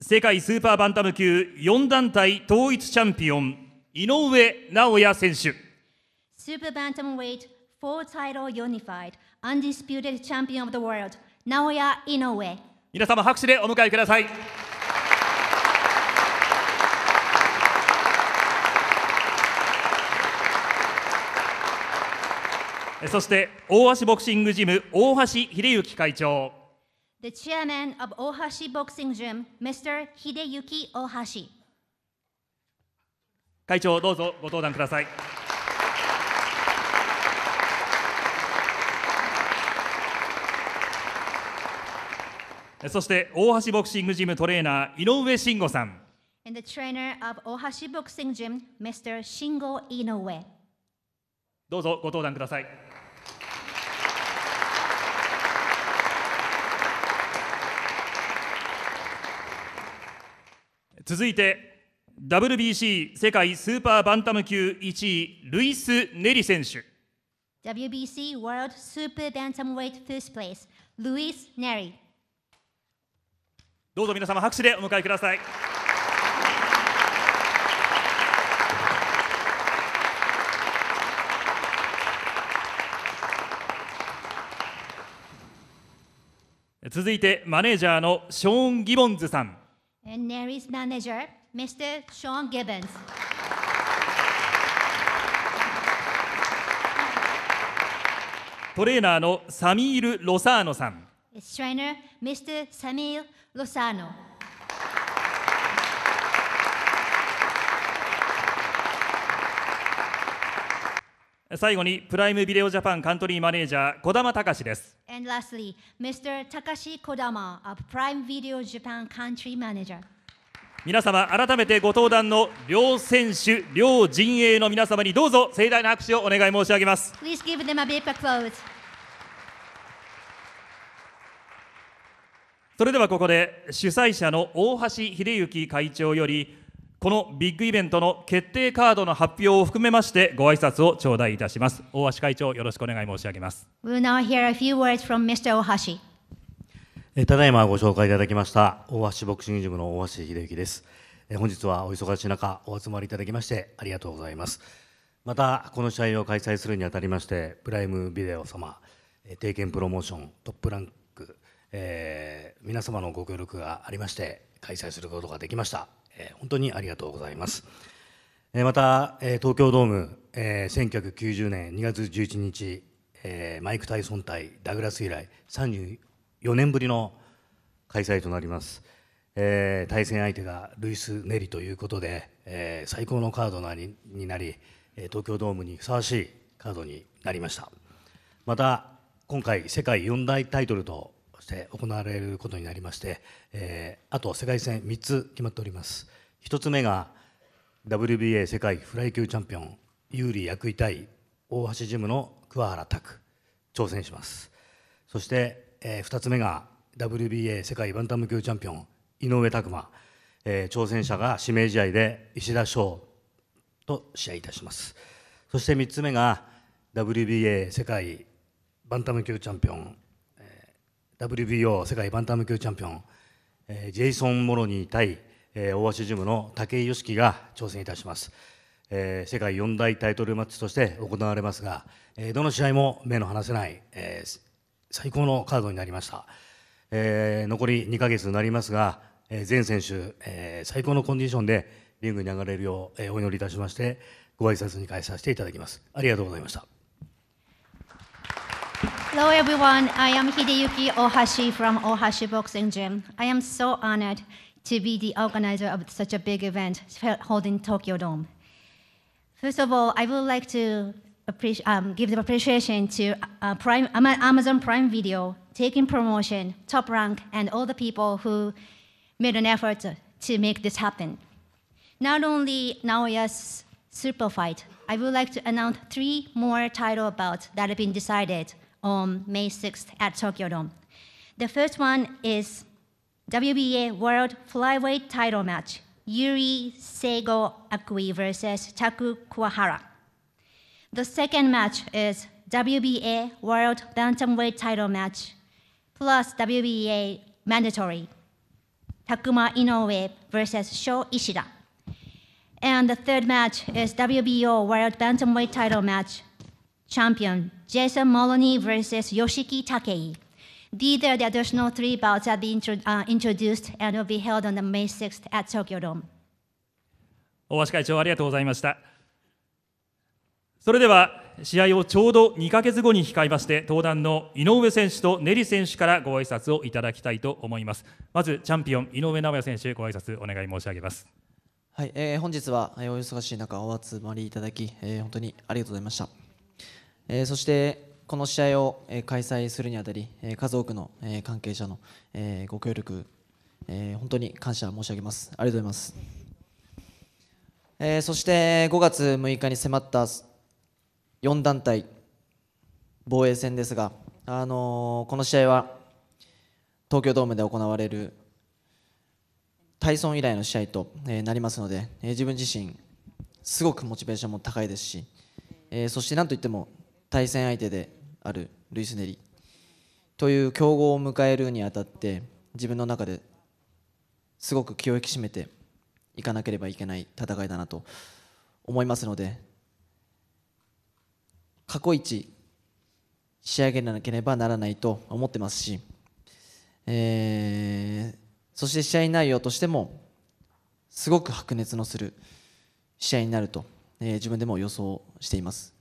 世界スーパーバンタム級4団体統一チャンピオン井上尚弥選手スーパーバンタムウェイトフォ4タイロルユニファイドアンディスピューテッドチャンピオンオブザワールド尚弥井上皆様拍手でお迎えくださいそして大橋ボクシングジム大橋英之会長 the chairman of Ohashi Boxing Gym, Mr. Hideyuki Ohashi. 会長、どうぞご登壇ください。そして大橋ボクシングジムトレーナー井上慎吾さん。And the trainer of 大橋 Boxing Gym, Mr. 慎吾井上。どうぞご登壇ください。続いて WBC 世界スーパーバンタム級1位ルイス・ネリ選手 WBC World Super Bantamweight First Place ルイス・ネリどうぞ皆様拍手でお迎えください続いてマネージャーのショーン・ギボンズさんトレーナーのサミール・ロサーノさん。最後にプライムビデオジャパンカントリーマネージャー、児玉隆です。And lastly, Mr. Takashi Kodama of Prime Video Japan Country Manager. 皆様、改めてご登壇の両選手、両陣営の皆様にどうぞ盛大な拍手をお願い申し上げます。Please give them a big applause. それではここで主催者の大橋秀幸会長よりこのビッグイベントの決定カードの発表を含めましてご挨拶を頂戴いたします大橋会長よろしくお願い申し上げます We'll now hear a few words from Mr. Ohashi ただいまご紹介いただきました大橋ボクシングジムの大橋秀幸です本日はお忙しい中お集まりいただきましてありがとうございますまたこの試合を開催するにあたりましてプライムビデオ様定見プロモーショントップランク、えー、皆様のご協力がありまして開催することができましたえー、本当にありがとうございます。えー、また、えー、東京ドーム、えー、1990年2月11日、えー、マイク・タイソン対ダグラス以来34年ぶりの開催となります。えー、対戦相手がルイス・ネリということで、えー、最高のカードになり東京ドームにふさわしいカードになりましたまた今回世界4大タイトルとして行われることになりまして、えー、あと世界戦3つ決まっております1つ目が WBA 世界フライ級チャンピオン有利役位対大橋ジムの桑原拓挑戦しますそして、えー、2つ目が WBA 世界バンタム級チャンピオン井上拓磨、えー、挑戦者が指名試合で石田翔と試合いたしますそして3つ目が WBA 世界バンタム級チャンピオン WBO 世界バンタム級チャンピオン、えー、ジェイソン・モロニー対、えー、大橋ジムの武井良樹が挑戦いたします、えー、世界4大タイトルマッチとして行われますが、えー、どの試合も目の離せない、えー、最高のカードになりました、えー、残り2か月になりますが、えー、全選手、えー、最高のコンディションでリングに上がれるよう、えー、お祈りいたしましてご挨拶に返させていただきますありがとうございました Hello everyone, I am Hideyuki Ohashi from Ohashi Boxing Gym. I am so honored to be the organizer of such a big event held in Tokyo Dome. First of all, I would like to um, give the appreciation to uh, Prime, Amazon Prime Video, Taking Promotion, Top Rank, and all the people who made an effort to make this happen. Not only Naoya's super fight, I would like to announce three more title bouts that have been decided on May 6th at Tokyo Dome. The first one is WBA World Flyweight Title Match, Yuri Seigo Akui versus Taku Kuwahara. The second match is WBA World Bantamweight Title Match plus WBA Mandatory, Takuma Inoue versus Sho Ishida. And the third match is WBO World Bantamweight Title Match チャンピオン、ジェイソン・モロニー vs. ヨシキ・タケイ。大橋会長、ありがとうございました。それでは、試合をちょうど2か月後に控えまして、登壇の井上選手とネリ選手からご挨拶をいただきたいと思います。まず、チャンピオン、井上尚弥選手、ご挨拶お願い申し上げます。はい、えー、本日は、お忙しい中、お集まりいただき、えー、本当にありがとうございました。えそしてこの試合を開催するにあたり、数多くの関係者のご協力、本当に感謝申し上げます。ありがとうございます。えそして5月6日に迫った4団体防衛戦ですが、あのこの試合は東京ドームで行われるタイソン以来の試合と、えなりますので、え自分自身すごくモチベーションも高いですし、えそしてなんといっても対戦相手であるルイス・ネリという強豪を迎えるにあたって自分の中ですごく気を引き締めていかなければいけない戦いだなと思いますので過去一仕上げなければならないと思ってますし、えー、そして試合内容としてもすごく白熱のする試合になると、えー、自分でも予想しています。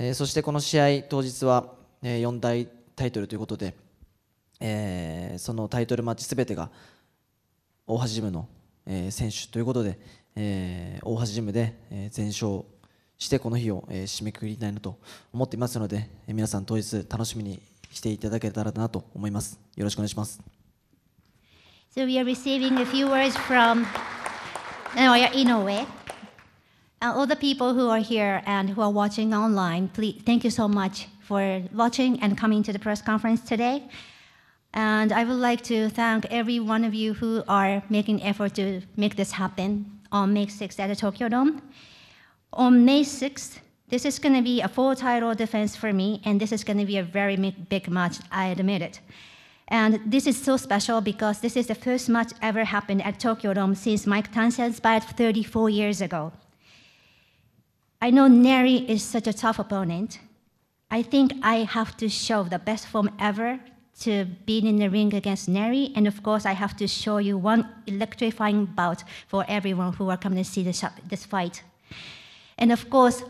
えー、そしてこの試合当日は、えー、4大タイトルということで、えー、そのタイトルマッチすべてが大橋ジムの、えー、選手ということで、えー、大橋ジムで、えー、全勝してこの日を、えー、締めくくりたいなと思っていますので、えー、皆さん当日楽しみにしていただけたらなと思います。よろしくお願いします。So we are receiving a few words from Inoue. And all the people who are here and who are watching online, please, thank you so much for watching and coming to the press conference today. And I would like to thank every one of you who are making effort to make this happen on May 6th at the Tokyo Dome. On May 6th, this is going to be a full title defense for me, and this is going to be a very big match, I admit it. And this is so special because this is the first match ever happened at Tokyo Dome since Mike Tyson's fight 34 years ago. I know Neri is such a tough opponent. I think I have to show the best form ever to be in the ring against Neri, and of course, I have to show you one electrifying bout for everyone who are coming to see this, this fight. And of course,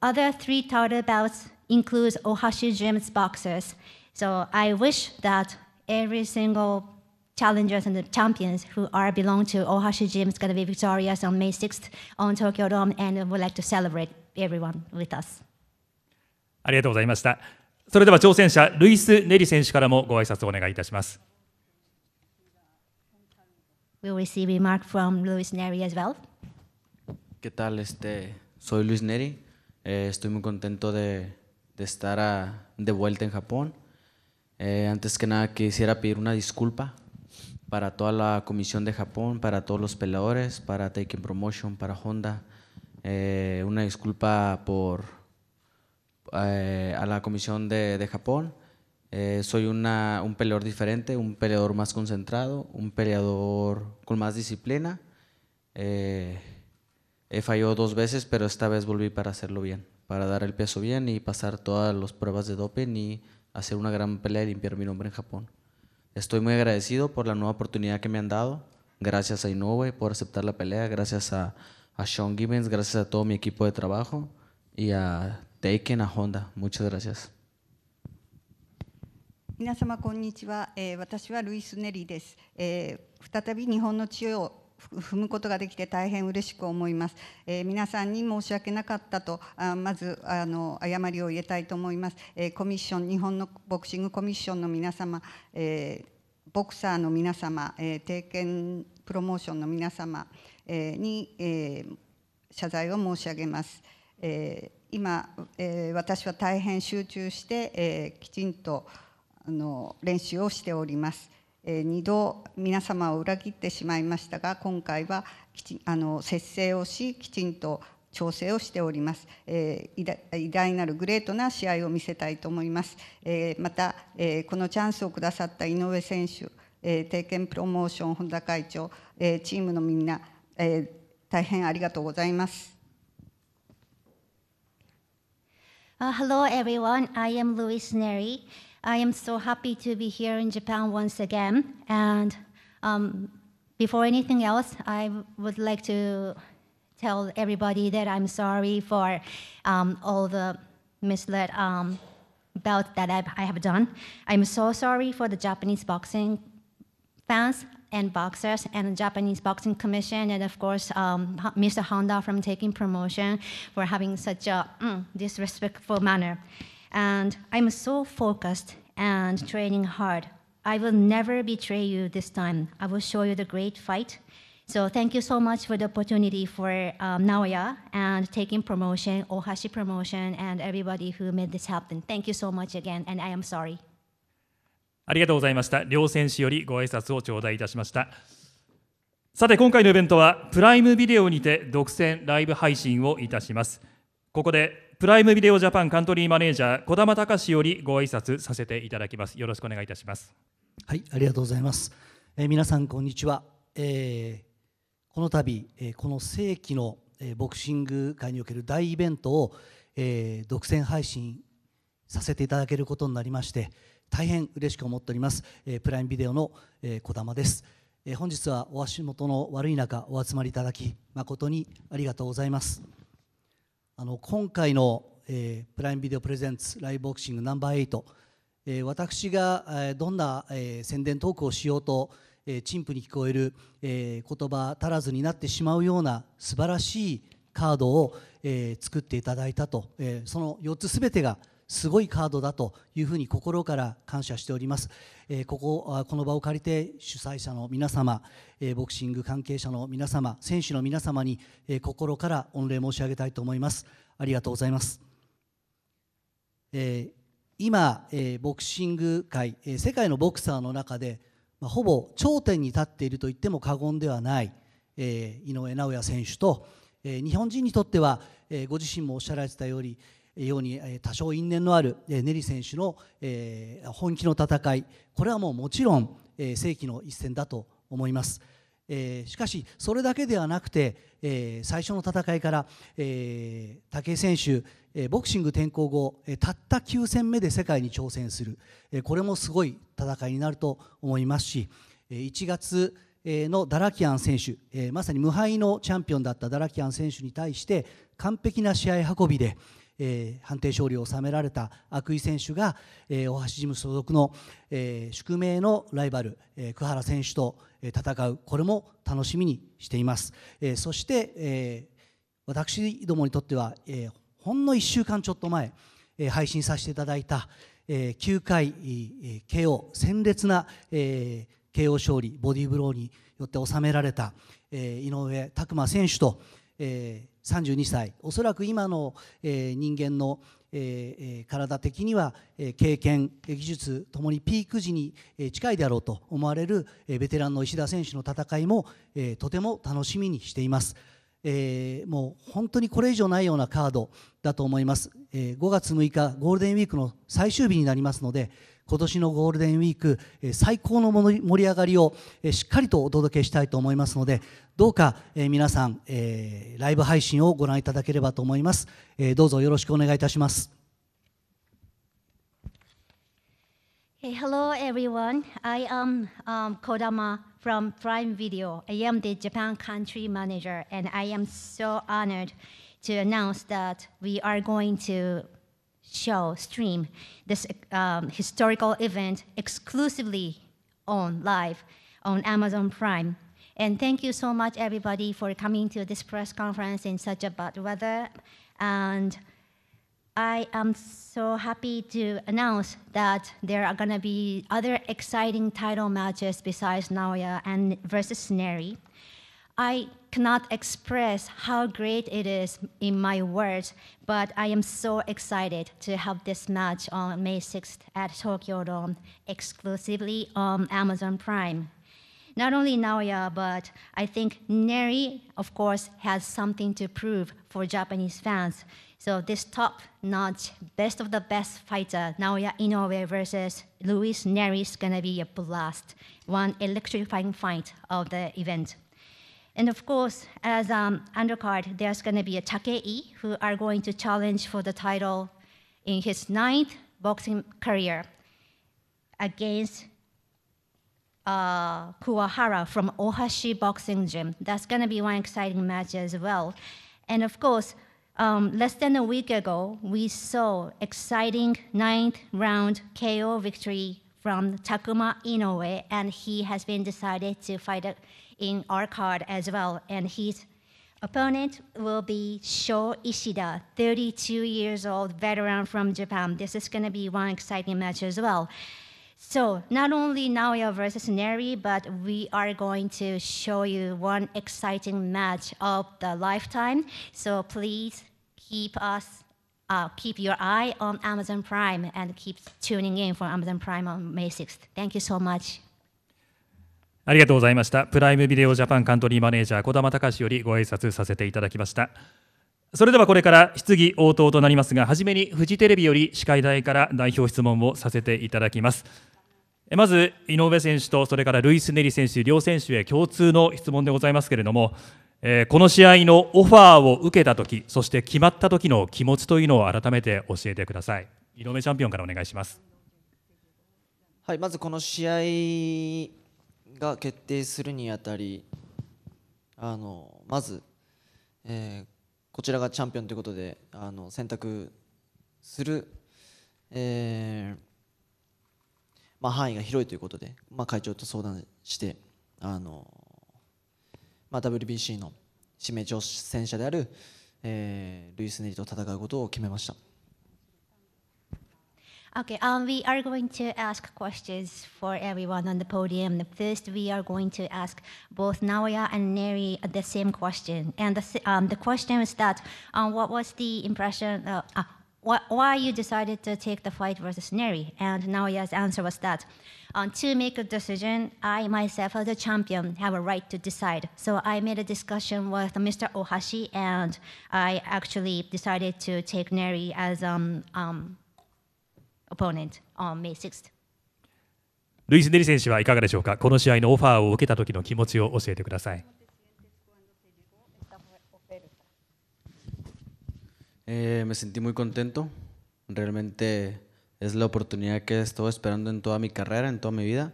other three title bouts includes Ohashi Gym's boxers. So I wish that every single challengers and the champions who are belong to Ohashi Gym is going to be victorious on May 6th on Tokyo Dome, and we would like to celebrate everyone with us. ありがとうございました。それでは挑戦者ルイス・ネリ選手からもご挨拶をお願いいたします。We'll receive remark from Luis Neri as well. ¿Qué tal? Este, soy Luis Neri. Eh, estoy muy contento de, de estar a, de vuelta en Japón. Eh, antes que nada quisiera pedir una disculpa para toda la comisión de Japón, para todos los peleadores, para Taking Promotion, para Honda. Eh, una disculpa por eh, a la comisión de, Japón. Eh, soy una, un peleador diferente, un peleador más concentrado, un peleador con más disciplina. he fallado dos veces, pero esta vez volví para hacerlo bien, para dar el peso bien y pasar todas las pruebas de doping y hacer una gran pelea y limpiar mi nombre en Japón. Estoy muy agradecido por la nueva oportunidad que me han dado. Gracias a Inoue por aceptar la pelea, gracias a, a Sean Gibbons, gracias a todo mi equipo de trabajo y a Taken, a Honda. Muchas gracias. 踏むことができて大変嬉しく思います、えー、皆さんに申し訳なかったとあまずあの誤りを入れたいと思います、えー、コミッション日本のボクシングコミッションの皆様、えー、ボクサーの皆様、えー、定見プロモーションの皆様、えー、に、えー、謝罪を申し上げます、えー、今、えー、私は大変集中して、えー、きちんとあの練習をしております二度皆様を裏切ってしまいましたが今回はきちあの節制をしきちんと調整をしております、えー、偉大なるグレートな試合を見せたいと思います、えー、また、えー、このチャンスをくださった井上選手、えー、定見プロモーション本田会長、えー、チームのみんな、えー、大変ありがとうございます Uh, hello everyone, I am Luis o Neri. I am so happy to be here in Japan once again. And um, before anything else, I would like to tell everybody that I'm sorry for um, all the misled um, belt that I've, I have done. I'm so sorry for the Japanese boxing fans and boxers and the Japanese Boxing Commission and of course um, Mr. Honda from taking promotion for having such a mm, disrespectful manner. And I'm so focused and training hard. I will never betray you this time. I will show you the great fight. So thank you so much for the opportunity for um, Naoya and taking promotion, Ohashi promotion, and everybody who made this happen. Thank you so much again, and I am sorry. ありがとうございました。両選手よりご挨拶を頂戴いたしました。さて今回のイベントはプライムビデオにて独占ライブ配信をいたします。ここでプライムビデオジャパンカントリーマネージャー児玉隆よりご挨拶させていただきますよろしくお願いいたしますはいありがとうございます、えー、皆さんこんにちは、えー、この度、えー、この世紀の、えー、ボクシング界における大イベントを、えー、独占配信させていただけることになりまして大変嬉しく思っております、えー、プライムビデオの、えー、玉です、えー、本日はお足元の悪い中お集まりいただき誠にありがとうございますあの今回の、えー、プライムビデオプレゼンツライブボクシングナンバー8、えー、私が、えー、どんな、えー、宣伝トークをしようと、えー、陳腐に聞こえる、えー、言葉足らずになってしまうような素晴らしいカードを、えー、作っていただいたと、えー、その4つすべてが、すごいカードだというふうに心から感謝しております、えこここの場を借りて主催者の皆様、えボクシング関係者の皆様選手の皆様に、え心から御礼申し上げたいと思いますありがとうございます、え今、えボクシング界、え世界のボクサーの中で、まあ、ほぼ頂点に立っていると言っても過言ではない、え井上尚弥選手と、え日本人にとっては、えご自身もおっしゃられてたように、ように多少因縁のあるネリ選手の本気の戦いこれはもうもちろん世紀の一戦だと思います。しかし、それだけではなくて、最初の戦いから、武井選手、ボクシング転向後、たった9戦目で世界に挑戦する、これもすごい戦いになると思いますし、1月のダラキアン選手、まさに無敗のチャンピオンだったダラキアン選手に対して完璧な試合運びで、えー、判定勝利を収められた悪井選手が、えー、大橋事務所属の、えー、宿命のライバル、えー、久原選手と、え戦うこれも楽しみにしています、えー、そして、えー、私どもにとっては、えー、ほんの1週間ちょっと前、えー、配信させていただいた、えー、9回、えー、KO 鮮烈な、えー KO 勝利ボディーブローによって収められた、えー、井上拓磨選手と、えー、32歳おそらく今の、え人間の、え体的には、え経験技術ともにピーク時に、え近いであろうと思われる、えベテランの石田選手の戦いも、えとても楽しみにしています。えー、もう本当にこれ以上ないようなカードだと思います、えー、5月6日ゴールデンウィークの最終日になりますので今年のゴールデンウィーク最高の盛り上がりをしっかりとお届けしたいと思いますのでどうか皆さんライブ配信をご覧いただければと思いますどうぞよろしくお願いいたします Hello everyone. I am Kodama from Prime Video. I am the Japan country manager and I am so honored to announce that we are going to show, stream this um, historical event exclusively on live on Amazon Prime. And thank you so much, everybody, for coming to this press conference in such a bad weather. And I am so happy to announce that there are going to be other exciting title matches besides Naoya and versus Neri. I cannot express how great it is in my words, but I am so excited to have this match on May 6th at Tokyo Dome, exclusively on Amazon Prime. Not only Naoya, but I think Neri, of course, has something to prove for Japanese fans. So this top-notch, best of the best fighter, Naoya Inoue versus Luis Neri is gonna be a blast. One electrifying fight of the event. And of course, as um, undercard, there's going to be a Takei who are going to challenge for the title in his ninth boxing career against uh, Kuwahara from Ohashi Boxing Gym. That's going to be one exciting match as well. And of course, um, less than a week ago, we saw exciting ninth round KO victory from Takuma Inoue, and he has been decided to fight in our card as well. And his opponent will be Sho Ishida, 32 years old veteran from Japan. This is going to be one exciting match as well. So not only Naoya versus Neri, but we are going to show you one exciting match of the lifetime. So please keep us uh, keep your eye on Amazon Prime and keep tuning in for Amazon Prime on May 6th. Thank you so much. ありがとうございました。プライムビデオジャパンカントリーマネージャー、児玉隆よりご挨拶させていただきました。それではこれから質疑応答となりますが、はじめにフジテレビより司会台から代表質問をさせていただきます。まず井上選手とそれからルイス・ネリ選手両選手へ共通の質問でございますけれどもえー、この試合のオファーを受けた時そして決まった時の気持ちというのを改めて教えてください井上チャンピオンからお願いしますはいまずこの試合が決定するにあたりあのまず、えー、こちらがチャンピオンということであの選択する、えーまあ、範囲が広いということで、まあ、会長と相談してあのまあ、WBC の指名挑戦者である、えー、ルイス・ネリと戦うことを決めました。Okay, um, we are going to ask questions for everyone on the podium. First, we are going to ask both Naoya and Neri the same question. And the, um, the question is that um, what was the impression? Uh, uh, why you decided to take the fight versus Neri. And Naoya's answer was that um, to make a decision, I myself as a champion have a right to decide. So I made a discussion with Mr. Ohashi, and I actually decided to take Neri as um, um, opponent on May 6th. ルイス・ネリ選手はいかがでしょうかこの試合のオファーを受けた時の気持ちを教えてください。Eh, me sentí muy contento. Realmente es la oportunidad que he estado esperando en toda mi carrera, en toda mi vida.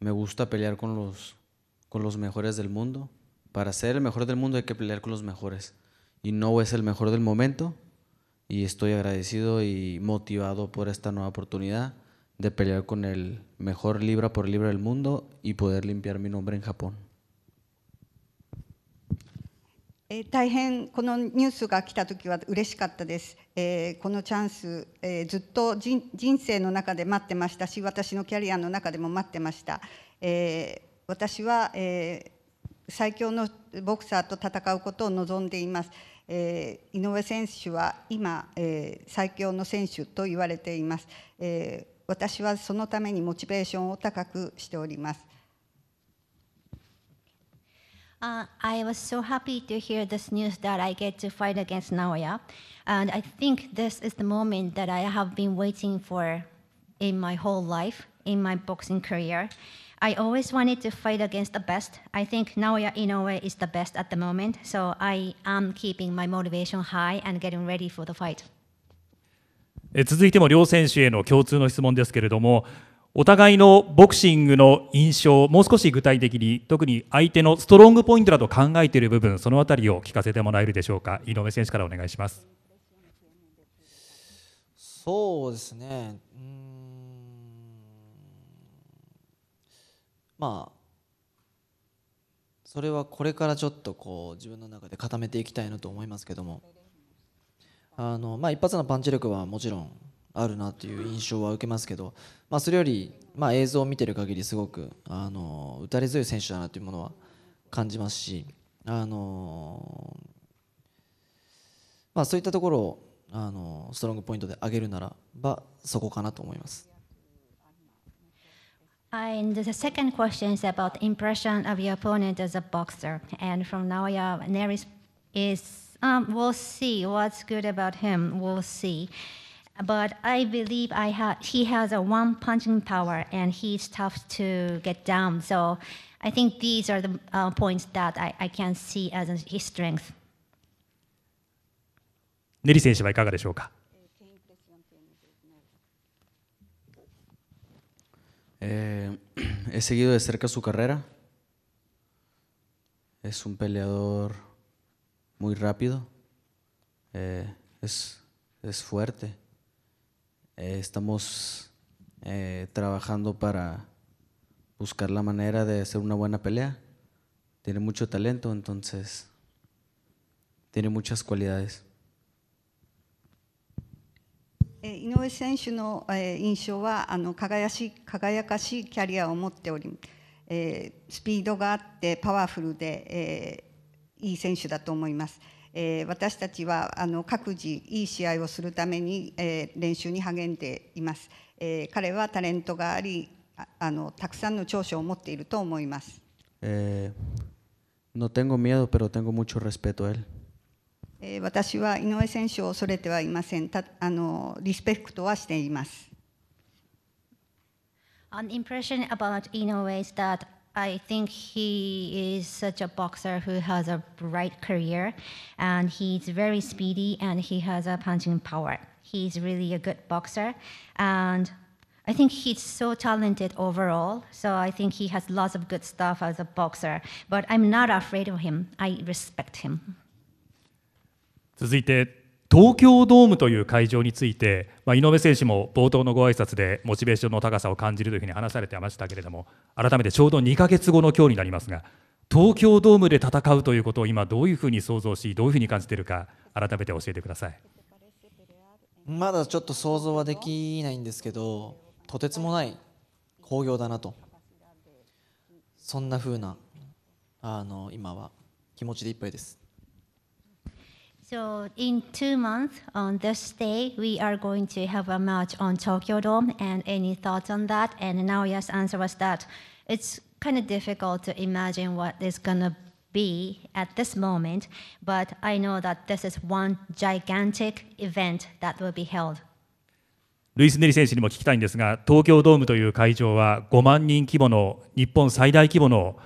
Me gusta pelear con los, con los mejores del mundo. Para ser el mejor del mundo hay que pelear con los mejores. Y no es el mejor del momento. Y estoy agradecido y motivado por esta nueva oportunidad de pelear con el mejor libra por libra del mundo y poder limpiar mi nombre en Japón. えー、大変このニュースが来た時は嬉しかったです、えー、このチャンス、えー、ずっと人生の中で待ってましたし私のキャリアの中でも待ってました、え私は、え最強のボクサーと戦うことを望んでいます、え井上選手は今、え最強の選手と言われています、え私はそのためにモチベーションを高くしております Uh, I was so happy to hear this news that I get to fight against Naoya. And I think this is the moment that I have been waiting for in my whole life, in my boxing career. I always wanted to fight against the best. I think Naoya Inoue is the best at the moment, so I am keeping my motivation high and getting ready for the fight. 続いても両選手への共通の質問ですけれども、お互いのボクシングの印象もう少し具体的に特に相手のストロングポイントだと考えている部分その辺りを聞かせてもらえるでしょうか井上選手からお願いしますそうですねうんまあそれはこれからちょっとこう自分の中で固めていきたいなと思いますけどもあの、まあ、一発のパンチ力はもちろんあるなという印象は受けますけど、まあ、それより、まあ、映像を見てる限りすごくあの打たれ強い選手だなというものは感じますし、あのまあ、そういったところをあのストロングポイントで上げるならばそこかなと思います。And the second question is about impression of your opponent as a boxer. And from now, your nearest is um, we'll see what's good about him. We'll see. but I believe I ha- he has a one punching power and he's tough to get down. So I think these are the uh, points that I, I can see as his strength. ネリ選手はいかがでしょうか。Eh, he seguido de cerca su carrera. Es un peleador muy rápido. Eh, es, es fuerte. Eh, estamos eh, trabajando para buscar la manera de hacer una buena pelea. Tiene mucho talento, entonces tiene muchas cualidades. Eh, えー、私たちはあの各自いい試合をするために、えー、練習に励んでいます、えー、彼はタレントがありあのたくさんの長所を持っていると思います、えー、no tengo miedo pero tengo mucho respeto él 私は井上選手を恐れてはいません。たあのリスペクトはしています。An impression about Inoue is that I think he is such a boxer who has a bright career, and he's very speedy and he has a punching power. He's really a good boxer, and I think he's so talented overall. So I think he has lots of good stuff as a boxer. But I'm not afraid of him. I respect him. 続いて東京ドームという会場について、まあ、井上選手も冒頭のご挨拶でモチベーションの高さを感じるというふうに話されてましたけれども改めてちょうど2か月後の今日になりますが東京ドームで戦うということを今どういうふうに想像しどういうふうに感じているか改めて教えてくださいまだちょっと想像はできないんですけどとてつもない興行だなとそんなふうなあの今は気持ちでいっぱいです。So in two months on this day, we are going to have a march on Tokyo Dome. And any thoughts on that? And Naoya's answer was that it's kind of difficult to imagine what is going to be at this moment, but I know that this is one gigantic event that will be held. ルイス・ネリ選手にも聞きたいんですが、東京ドームという会場は5万人規模の日本最大規模の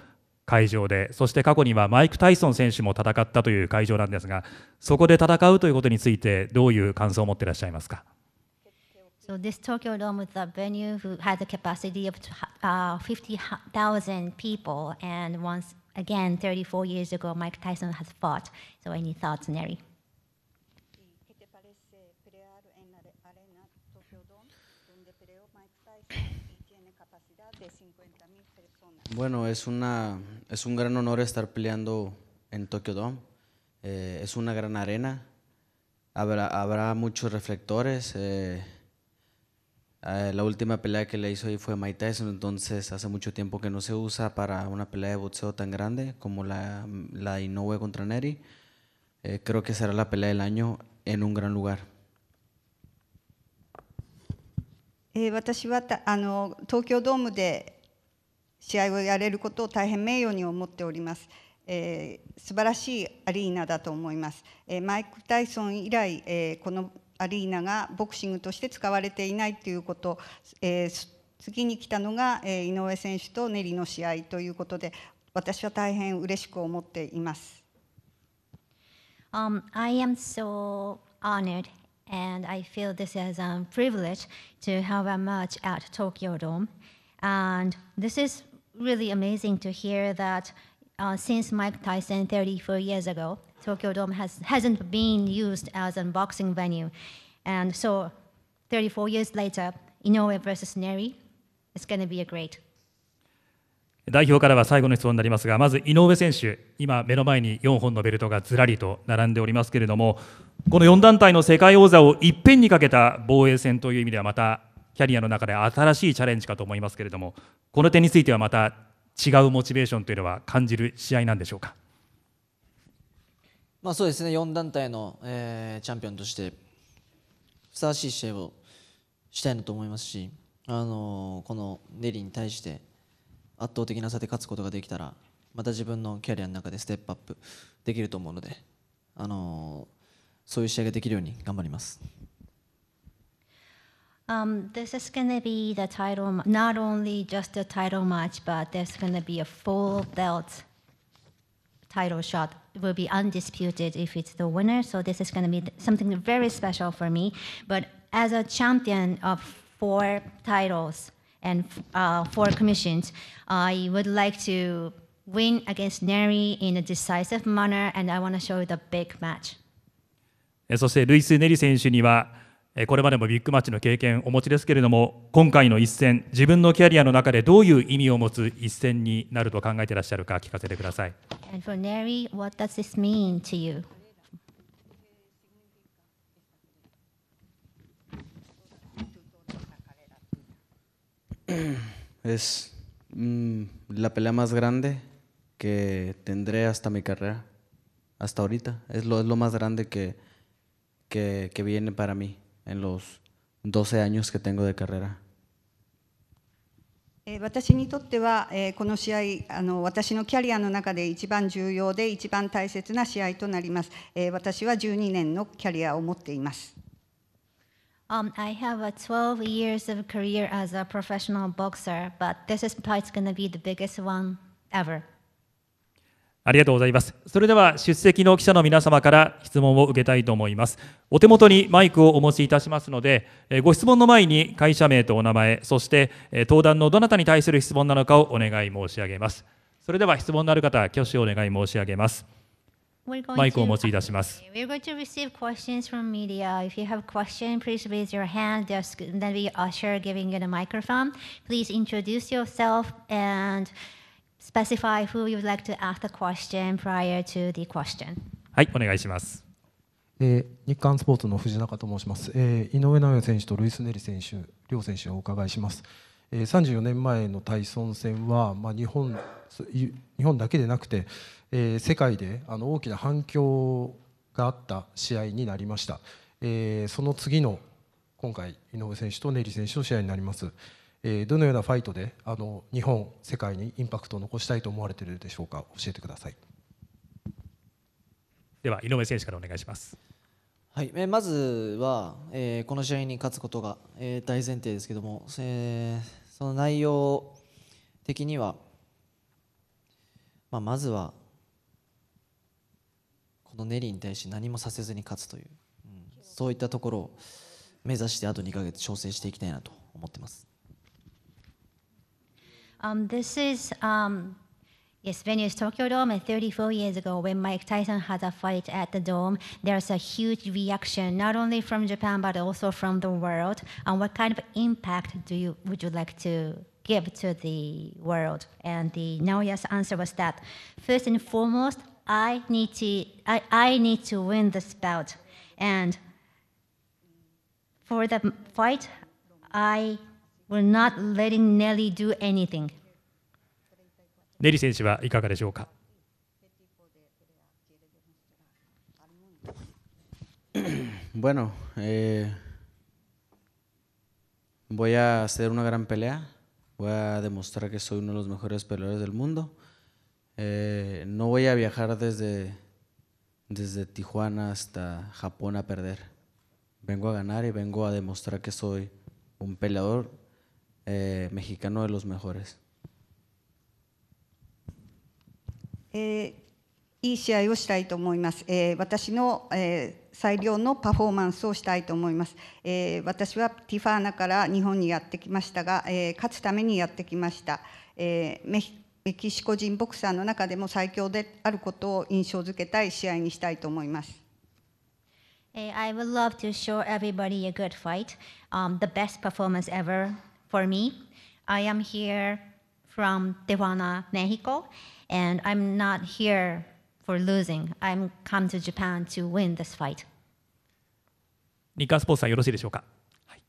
会場でそして過去にはマイク・タイソン選手も戦ったという会場なんですがそこで戦うということについてどういう感想を持っていらっしゃいますか So this Tokyo Dome is a venue who has a capacity of uh, 50,000 people, and once again, 34 years ago, Mike Tyson has fought. So any thoughts, Neri? Bueno, es, una, es un gran honor estar peleando en Tokyo Dome. Eh, es una gran arena. Habrá, muchos reflectores. Eh, eh, la última pelea que le hizo ahí fue Mike entonces hace mucho tiempo que no se usa para una pelea de boxeo tan grande como la, la Inoue contra Neri. creo que será la pelea del año en un gran lugar. 試合をやれることを大変名誉に思っております。えー、素晴らしいアリーナだと思います。えー、マイク・タイソン以来、えー、このアリーナがボクシングとして使われていないということ、えー、次に来たのが、えー、井上選手とネリの試合ということで私は大変嬉しく思っています。Um, I am so honored and I feel this is a privilege to have a match at Tokyo Dome and this is really amazing to hear that uh, since Mike Tyson 34 years ago, Tokyo Dome has, hasn't been used as a boxing venue. And so 34 years later, Inoue versus Neri, i s going to be a great. 代表からは最後の質問になりますが、まず井上選手、今、目の前に4本のベルトがずらりと並んでおりますけれども、この4団体の世界王座をいっぺんにかけた防衛戦という意味では、またキャリアの中で新しいチャレンジかと思いますけれどもこの点についてはまた違うモチベーションというのは感じる試合なんでしょうか。まあ、そうですね4団体の、えー、チャンピオンとしてふさわしい試合をしたいなと思いますし、あのー、このネリに対して圧倒的な差で勝つことができたらまた自分のキャリアの中でステップアップできると思うので、あのー、そういう試合ができるように頑張ります。Um, this is going to be the title, not only just the title match, but there's going to be a full belt title shot. It will be undisputed if it's the winner. So this is going to be something very special for me. But as a champion of four titles and uh, four commissions, I would like to win against Neri in a decisive manner, and I want to show the big match. そしてルイス・ネリ選手にはこれまでもビッグマッチの経験お持ちですけれども今回の一戦自分のキャリアの中でどういう意味を持つ一戦になると考えていらっしゃるか聞かせてください。And for Neri, what does this mean to you? Es mm, la pelea más grande que tendré hasta mi carrera, hasta ahorita. Es lo, es lo más grande que, que, que viene para mí. en los 12 años que tengo de carrera. 私にとっては、この試合あの、私のキャリアの中で一番重要で一番大切な試合となります。私は12年のキャリアを持っています。Um, I have a 12 years of career as a professional boxer, but this is probably going to be the biggest one ever. ありがとうございます。それでは出席の記者の皆様から質問を受けたいと思います。お手元にマイクをお持ちいたしますので、ご質問の前に会社名とお名前、そして登壇のどなたに対する質問なのかをお願い申し上げます。それでは質問のある方、挙手をお願い申し上げます。マイクをお持ちいたします。specify who you'd like to ask the question prior to the question. はい、お願いします。えー、日刊スポーツの藤中と申します、えー、井上尚弥選手とルイス・ネリ選手、両選手をお伺いします。えー、34年前のタイソン戦は、まあ、日本日本だけでなくて、えー、世界であの大きな反響があった試合になりました、えー、その次の今回、井上選手とネリ選手の試合になります。えどのようなファイトであの日本、世界にインパクトを残したいと思われているでしょうか、教えてください。では、井上選手からお願いします。はい、えまずは、えー、この試合に勝つことが、えー、大前提ですけども、えー、その内容的には、まあ、まずはこのネリーに対して何もさせずに勝つという、うん、そういったところを目指してあと2か月調整していきたいなと思ってます。Um, this is, um, yes, is Tokyo Dome, and 34 years ago, when Mike Tyson had a fight at the Dome, there's a huge reaction, not only from Japan, but also from the world. And what kind of impact do you, would you like to give to the world? And the Naoya's answer was that, first and foremost, I need to, I, I need to win this bout. And for the fight, I letting Nelly do anything. Bueno, eh, voy a hacer una gran pelea. Voy a demostrar que soy uno de los mejores peleadores del mundo. Eh, no voy a viajar desde, desde Tijuana hasta Japón a perder. Vengo a ganar y vengo a demostrar que soy un peleador eh, mexicano de los mejores. Eh, いい試合をしたいと思います。えー、私の、えー、最良のパフォーマンスをしたいと思います。えー、私はティファーナから日本にやってきましたが、えー、勝つためにやってきました。えー、メヒメキシコ人ボクサーの中でも最強であることを印象付けたい試合にしたいと思います。I would love to show everybody a good fight,、um, the best performance ever for me. I am here from Tijuana, Mexico, and I'm not here for losing. I'm come to Japan to win this fight. 日刊スポーツさんよろしいでしょうか。はい、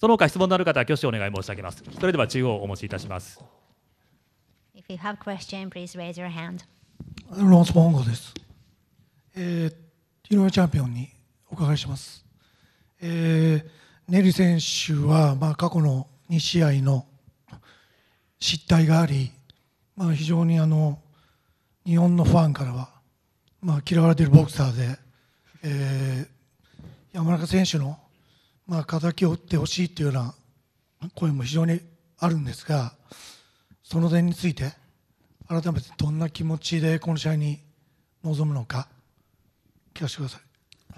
その他質問のある方は挙手お願い申し上げます。それでは中央をお持ちいたします。If you have question, please raise your hand. ロンスポンゴです。えー、井上チャンピオンにお伺いします。えー、ネリ選手は、まあ、過去の2試合の失態があり、まあ、非常にあの日本のファンからは、まあ、嫌われているボクサーで、えー、山中選手の、まあ、敵を打ってほしいというような声も非常にあるんですがその点について改めてどんな気持ちでこの試合に臨むのか聞かせてください。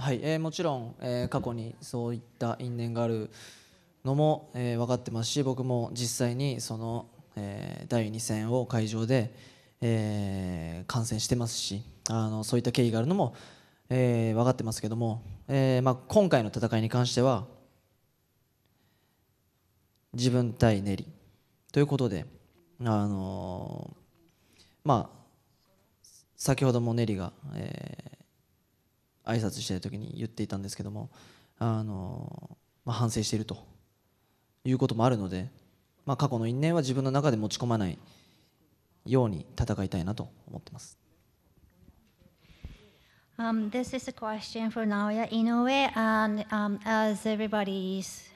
はいえー、もちろん、えー、過去にそういった因縁があるのも、えー、分かってますし僕も実際にその、えー、第2戦を会場で、えー、観戦してますしあのそういった経緯があるのも、えー、分かってますけども、えーまあ、今回の戦いに関しては自分対ネリということで、あのー、まあ、先ほどもネリが、えー、挨拶してる時に言っていたんですけども、あのー、まあ、反省していると。いうこともあるので、まあ、過去の因縁は自分の中で持ち込まないように戦いたいなと思っています。Um, this is a question for Naoya Inoue, and um, as everybody is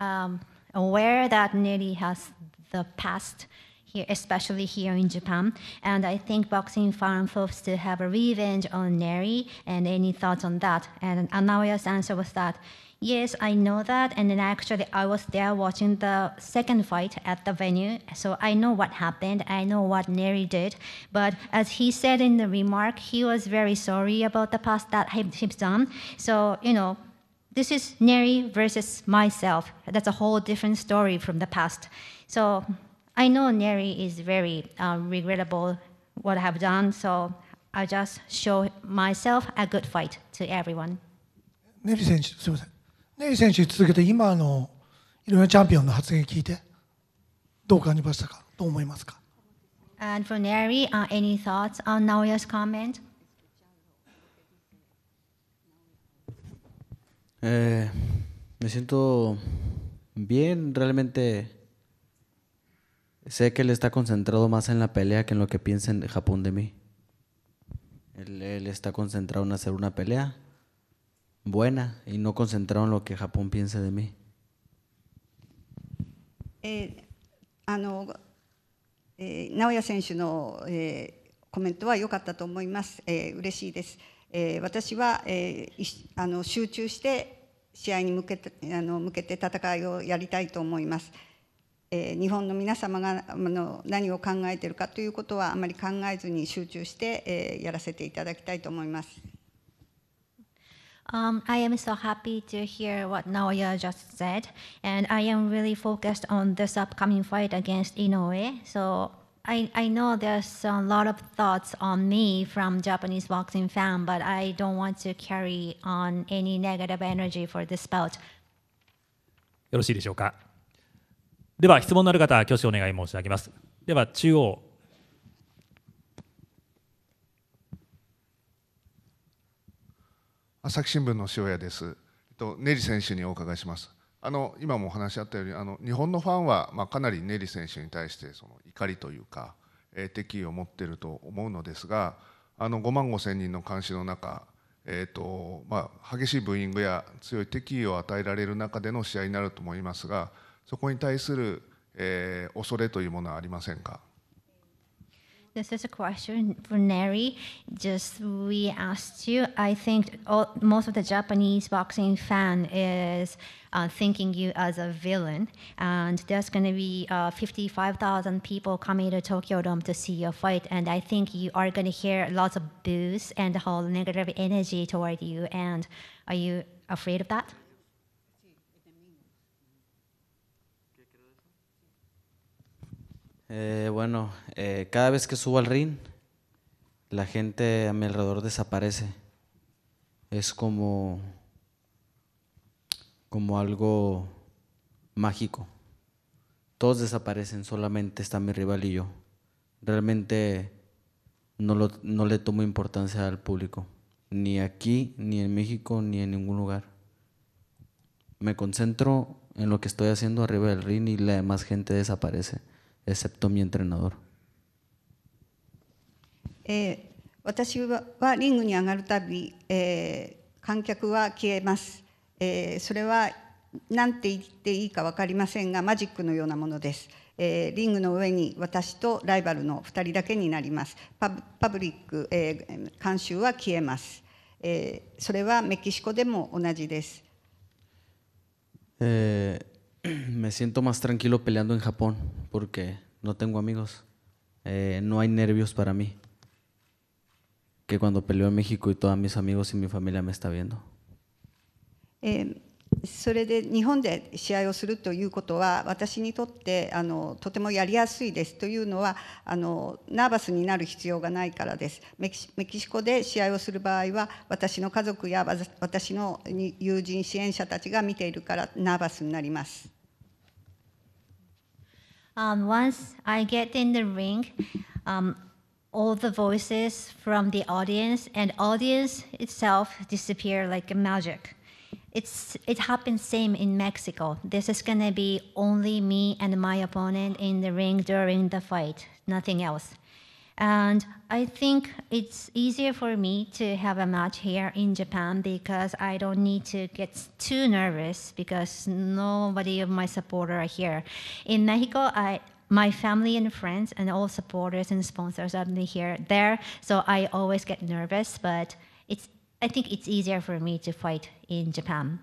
um, aware that Neri has the past here, especially here in Japan, and I think boxing fan hopes to have a revenge on Neri. And any thoughts on that? And, and Naoya's answer was that Yes, I know that. And then actually, I was there watching the second fight at the venue. So I know what happened. I know what Neri did. But as he said in the remark, he was very sorry about the past that he's done. So, you know, this is Neri versus myself. That's a whole different story from the past. So I know Neri is very uh, regrettable what I have done. So I just show myself a good fight to everyone. Neri-san, ネイ選手続けて今のいろいろチャンピオンの発言聞いてどう感じましたかどう思いますか And for Neri, uh, any thoughts on Naoya's comment? me siento bien, realmente sé que él está concentrado más en la pelea que en lo que piensa en Japón de mí. Él, él está concentrado en hacer una pelea buena y no concentraron lo que Japón piense de mí. えー、あの、えー、直哉選手の、えー、コメントは良かったと思います、えー、嬉しいです、えー、私は、えー、あの集中して試合に向けてあの向けて戦いをやりたいと思います、えー、日本の皆様があの何を考えているかということはあまり考えずに集中して、えー、やらせていただきたいと思います。Um, I am so happy to hear what Naoya just said, and I am really focused on this upcoming fight against Inoue. So I, I know there's a lot of thoughts on me from Japanese boxing fan, but I don't want to carry on any negative energy for this bout. よろしいでしょうか。では質問のある方、挙手お願い申し上げます。では中央朝日新聞の塩谷です。とネリ選手にお伺いします。あの今もお話しあったようにあの日本のファンは、まあ、かなりネリ選手に対してその怒りというか、えー、敵意を持っていると思うのですがあの5万5千人の監視の中、えーとまあ、激しいブーイングや強い敵意を与えられる中での試合になると思いますがそこに対する、えー、恐れというものはありませんか This is a question for Neri. Just we asked you. I think all, most of the Japanese boxing fan is uh, thinking you as a villain, and there's going to be uh, 55,000 people coming to Tokyo Dome to see your fight, and I think you are going to hear lots of boos and whole negative energy toward you. And are you afraid of that? Eh, bueno, eh, cada vez que subo al ring, la gente a mi alrededor desaparece. Es como, como algo mágico. Todos desaparecen, solamente está mi rival y yo. Realmente no, no le tomo importancia al público, ni aquí, ni en México, ni en ningún lugar. Me concentro en lo que estoy haciendo arriba del ring y la demás gente desaparece. excepto mi entrenador. え私はリングに上がるたび、えー、観客は消えます、えー、それは何て言っていいか分かりませんがマジックのようなものです、えー、リングの上に私とライバルの2人だけになりますパブリック、えー、監修は消えます、えー、それはメキシコでも同じです、えー me siento más tranquilo peleando en Japón porque no tengo amigos. Eh, no hay nervios para mí que cuando peleo en México y todos mis amigos y mi familia me está viendo. それで日本で試合をするということは私にとってあのとてもやりやすいですというのはあのナーバスになる必要がないからですメキシコで試合をする場合は私の家族や私の友人支援者たちが見ているからナーバスになります。Um, once I get in the ring, um, all the voices from the audience and audience itself disappear like magic. It's it happens same in Mexico. This is gonna be only me and my opponent in the ring during the fight, nothing else. And I think it's easier for me to have a match here in Japan because I don't need to get too nervous because nobody of my supporters are here. In Mexico, I my family and friends and all supporters and sponsors are here there, so I always get nervous. But it's I think it's easier for me to fight in Japan.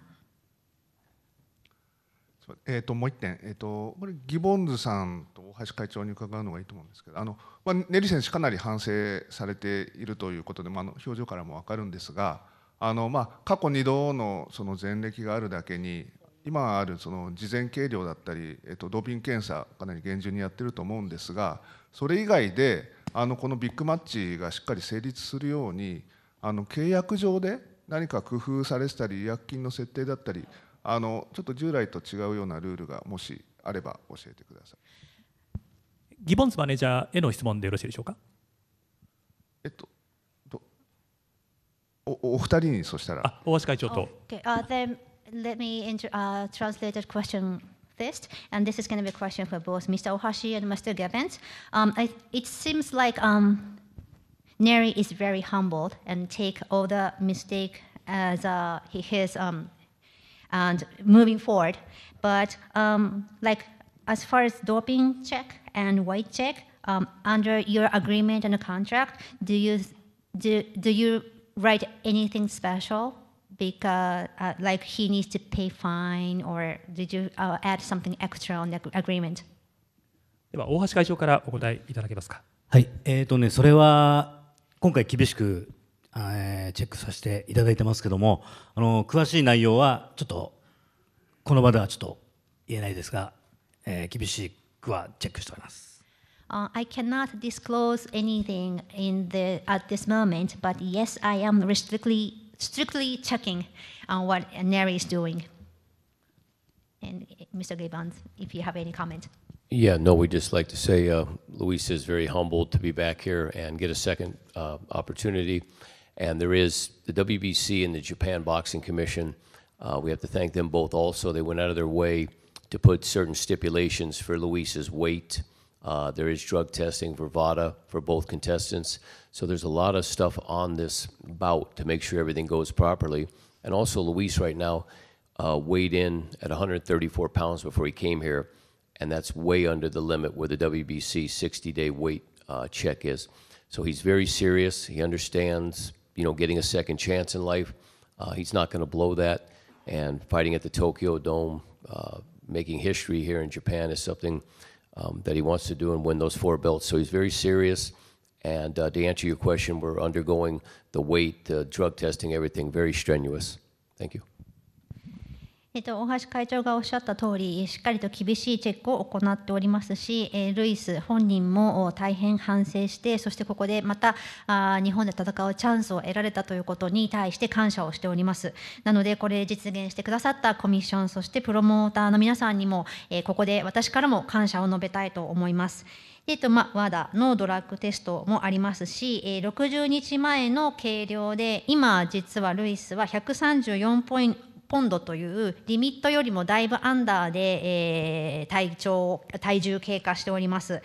えー、ともう1点、えーと、これギボンズさんと大橋会長に伺うのがいいと思うんですけど、あのまあ、ネリ選手、かなり反省されているということで、まあ、あの表情からも分かるんですが、あのまあ、過去2度のその前歴があるだけに、今あるその事前計量だったり、えー、とドーピング検査、かなり厳重にやってると思うんですが、それ以外で、あのこのビッグマッチがしっかり成立するように、あの契約上で何か工夫されてたり、違約金の設定だったり、あのちょっと従来と違うようなルールがもしあれば教えてください。ギボンズマネージャーへの質問でよろしいでしょうか。えっと、とおお二人にそしたら。あ、大橋会長と。Okay. Uh, then let me inter、uh, translate t h a question. First, and this is going to be a question for both Mr. Ohashi and Mr. Gavin. Um, I, it seems like um, Neri is very humble d and take all the mistake as uh, he hears um, and moving forward. But um, like as far as doping check and white check, um, under your agreement and a contract, do you do do you write anything special? Because uh, like he needs to pay fine, or did you uh, add something extra on the agreement? では大橋会長からお答えいただけますか。はい、えっ、ー、とね、それは今回厳しくチェックさせていただいてますけどもあの詳しい内容はちょっとこの場ではちょっと言えないですが、えー、厳しくはチェックしております。Uh, I cannot disclose anything in the at this moment, but yes, I am strictly strictly checking on uh, what Neri is doing. And uh, Mr. Gibbons, if you have any comment. Yeah, no, we just like to say uh, Luis is very humbled to be back here and get a second uh, opportunity. And there is the WBC and the Japan Boxing Commission. Uh, we have to thank them both also. They went out of their way to put certain stipulations for Luis's weight. Uh, there is drug testing for VADA for both contestants. So there's a lot of stuff on this bout to make sure everything goes properly. And also, Luis right now uh, weighed in at 134 pounds before he came here, and that's way under the limit where the WBC 60 day weight uh, check is. So he's very serious. He understands you know, getting a second chance in life. Uh, he's not going to blow that. And fighting at the Tokyo Dome, uh, making history here in Japan is something um, that he wants to do and win those four belts. So he's very serious. And uh, to answer your question, we're undergoing the weight, the drug testing, everything very strenuous. Thank you. えっと、大橋会長がおっしゃった通り、しっかりと厳しいチェックを行っておりますし、えルイス本人も大変反省して、そしてここでまたあ日本で戦うチャンスを得られたということに対して感謝をしております。なので、これ実現してくださったコミッション、そしてプロモーターの皆さんにも、えここで私からも感謝を述べたいと思います。えっと、ま、WADA のドラッグテストもありますし、えー、60日前の計量で、今実はルイスは134ポイント、ポンドというリミットよりもだいぶアンダーで、えー、体調体重経過しております。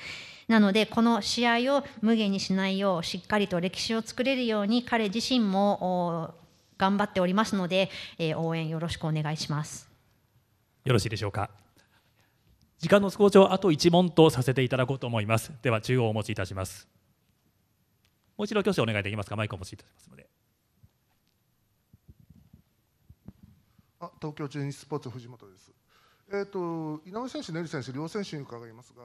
なのでこの試合を無限にしないようしっかりと歴史を作れるように彼自身も頑張っておりますので、えー、応援よろしくお願いします。よろしいでしょうか。時間の少しあと1問とさせていただこうと思います。では中央をお持ちいたします。もう一度挙手お願いできますか。マイクをお持ちいたしますので。あ東京中日スポーツ藤本です、えーと、井上選手、根里選手両選手に伺いますが、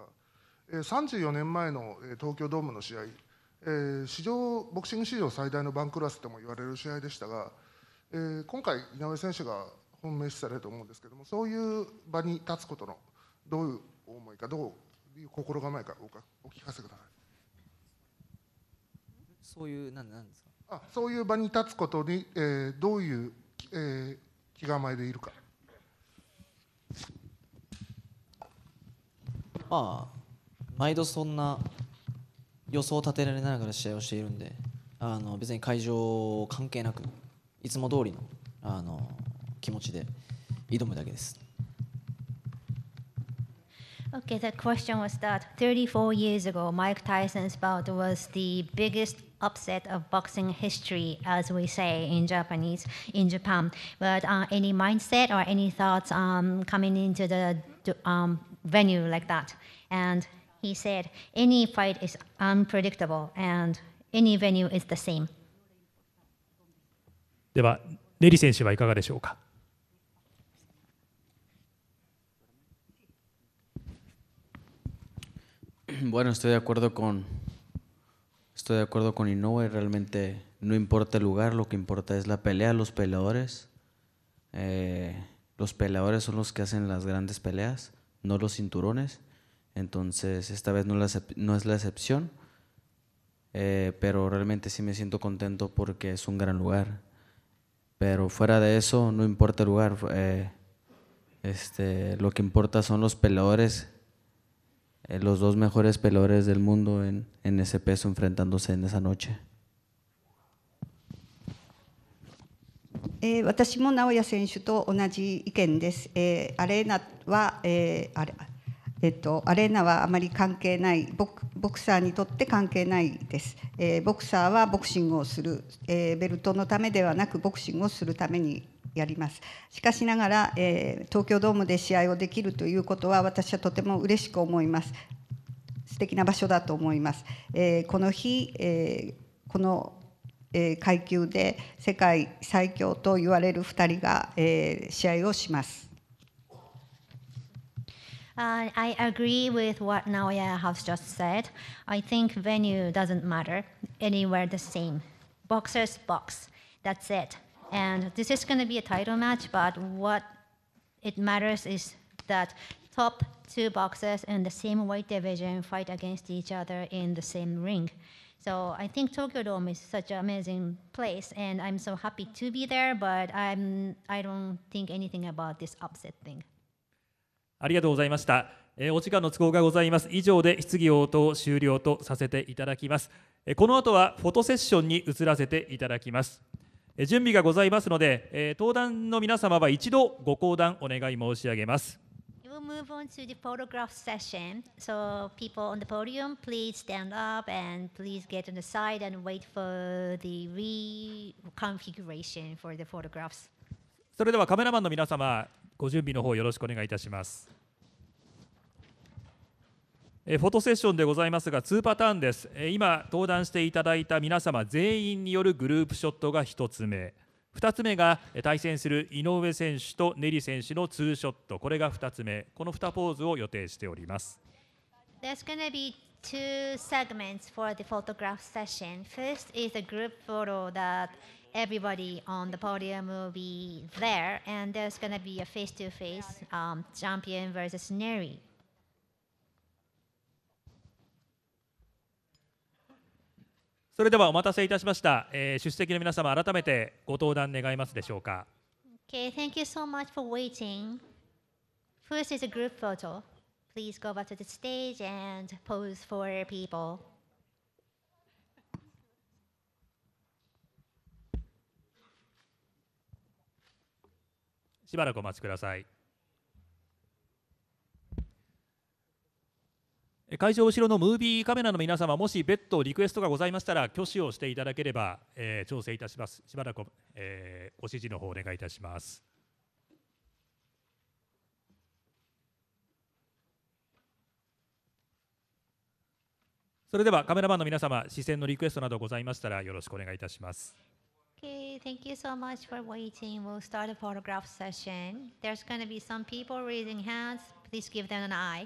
えー、34年前の東京ドームの試合、えー、史上ボクシング史上最大の番クラスとも言われる試合でしたが、えー、今回、井上選手が本命視されると思うんですけどもそういう場に立つことのどういう思いかどういう心構えかお聞かせください。そういうなんなんですかあそういう場に立つことに、えー、どういう、えー、気構えでいるかまあ毎度そんな予想を立てられながら試合をしているんであの別に会場関係なくいつも通りのあの気持ちで挑むだけです。Okay, that question was that 34 years ago, Mike Tyson's bout was the biggest upset of boxing history, as we say in Japanese, in Japan. But uh, any mindset or any thoughts um, coming into the um, venue like that? And he said, any fight is unpredictable and any venue is the same. では、ネリ選手はいかがでしょうか。Bueno, estoy de acuerdo con, Estoy de acuerdo con Inoue, realmente no importa el lugar, lo que importa es la pelea, los peleadores. Eh, los peleadores son los que hacen las grandes peleas, no los cinturones. Entonces, esta vez no, es la excepción. Eh, pero realmente sí me siento contento porque es un gran lugar. Pero fuera de eso, no importa el lugar. Eh, este, lo que importa son los peleadores los dos mejores peleadores del mundo en, en ese peso enfrentándose en esa noche. えー、私も直哉選手と同じ意見です。えー、アレーナは、えー、あれえっと、アレーナはあまり関係ないボク、ボクサーにとって関係ないです、えー、ボクサーはボクシングをする、えー、ベルトのためではなく、ボクシングをするためにやりますしかしながら、えー、東京ドームで試合をできるということは私はとても嬉しく思います素敵な場所だと思います、えー、この日、えー、この階級で世界最強と言われる2人が、えー、試合をします。Uh, I agree with what Naoya has just said. I think venue doesn't matter. Anywhere the same. Boxers box. That's it. And this is going to be a title match, but what it matters is that top two boxers in the same weight division fight against each other in the same ring. So I think Tokyo Dome is such an amazing place, and I'm so happy to be there. But I'm I don't think anything about this upset thing. ありがとうございました。えー、お時間の都合がございます。以上で質疑応答終了とさせていただきます。えー、この後はフォトセッションに移らせていただきます。準備がございますので、え登壇の皆様は一度ご講談お願い申し上げます。それではカメラマンの皆様、ご準備の方よろしくお願いいたします。えフォトセッションでございますが2パターンです、え今登壇していただいた皆様全員によるグループショットが1つ目2つ目が対戦する井上選手とネリ選手のツーショットこれが2つ目この2ポーズを予定しております There's gonna be two segments for the photograph session first is a group photo that everybody on the podium will be there and there's gonna be a face-to-face um, champion versus Neri それではお待たせいたしました、えー、出席の皆様改めてご登壇願いますでしょうか Okay, thank you so much for waiting. First is a group photo. Please go back to the stage and pose for people. しばらくお待ちください。会場後ろのムービーカメラの皆様もし別途リクエストがございましたら挙手をしていただければ、えー、調整いたしますしばらく、えー、ご指示の方お願いいたしますそれではカメラマンの皆様視線のリクエストなどございましたらよろしくお願いいたします Okay, thank you so much for waiting. We'll start a photograph session. There's going to be some people raising hands. Please give them an eye.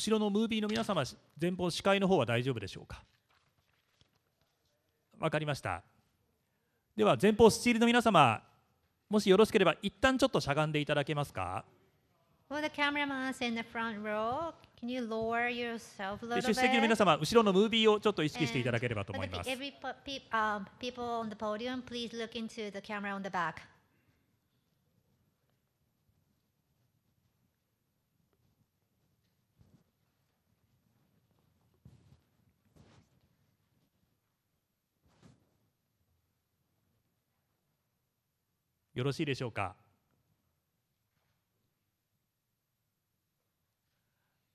後ろのムービーの皆様前方視界の方は大丈夫でしょうかわかりましたでは前方スチールの皆様もしよろしければ一旦ちょっとしゃがんでいただけますか出席の皆様後ろのムービーをちょっと意識していただければと思います。よろしいでしょうか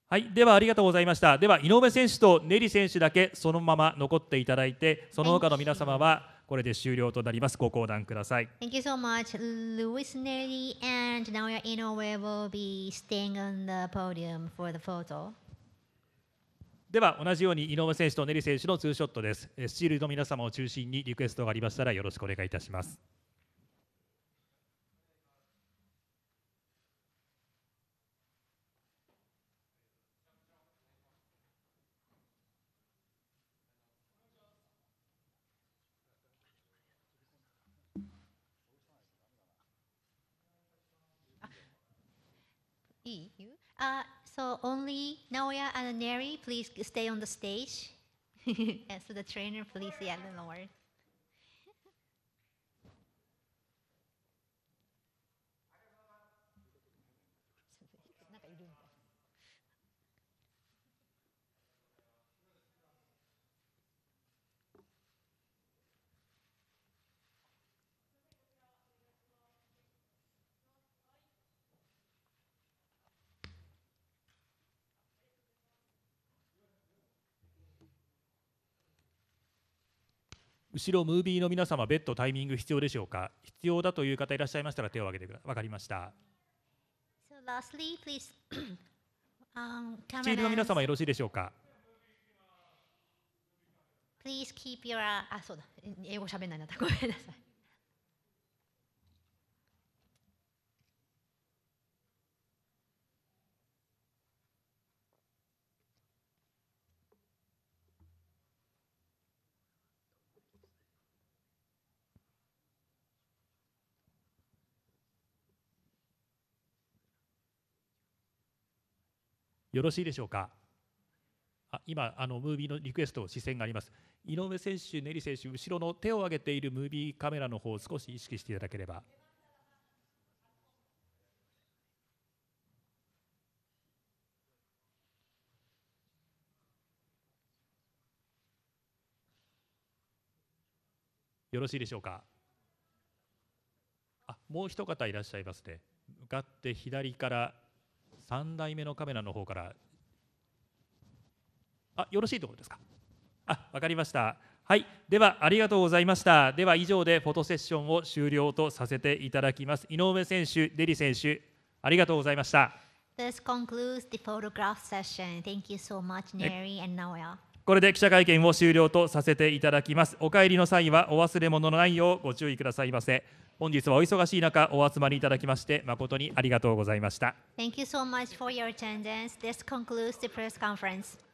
はいではありがとうございましたでは井上選手とネリ選手だけそのまま残っていただいてその他の皆様はこれで終了となりますご講談ください Thank you so much Louis Nelly and now your Inoue will be staying on the podium for the photo では同じように井上選手とネリ選手のツーショットですスチールの皆様を中心にリクエストがありましたらよろしくお願いいたします So only Naoya and Neri, please stay on the stage. yeah, so the trainer, please, yeah, the Lord. 後ろムービーの皆様、ベッドタイミング必要でしょうか。必要だという方いらっしゃいましたら手を挙げてください。わかりました。s チールの皆様よろしいでしょうか。Please keep your あそうだ英語喋んないなごめんなさい。よろしいでしょうか。あ今あのムービーのリクエスト視線があります井上選手、練リ選手後ろの手を上げているムービーカメラの方を少し意識していただければ。よろしいでしょうか。あもう一方いらっしゃいますね。向かって左から3代目のカメラの方からあよろしいところですかあわかりましたはいではありがとうございましたでは以上でフォトセッションを終了とさせていただきます井上選手デリ選手ありがとうございました This concludes the photograph session. Thank you so much, Neri and Noel. これで記者会見を終了とさせていただきます。お帰りの際はお忘れ物のないようご注意くださいませ。本日はお忙しい中お集まりいただきまして誠にありがとうございました。Thank you so much for your attendance. This concludes the press conference.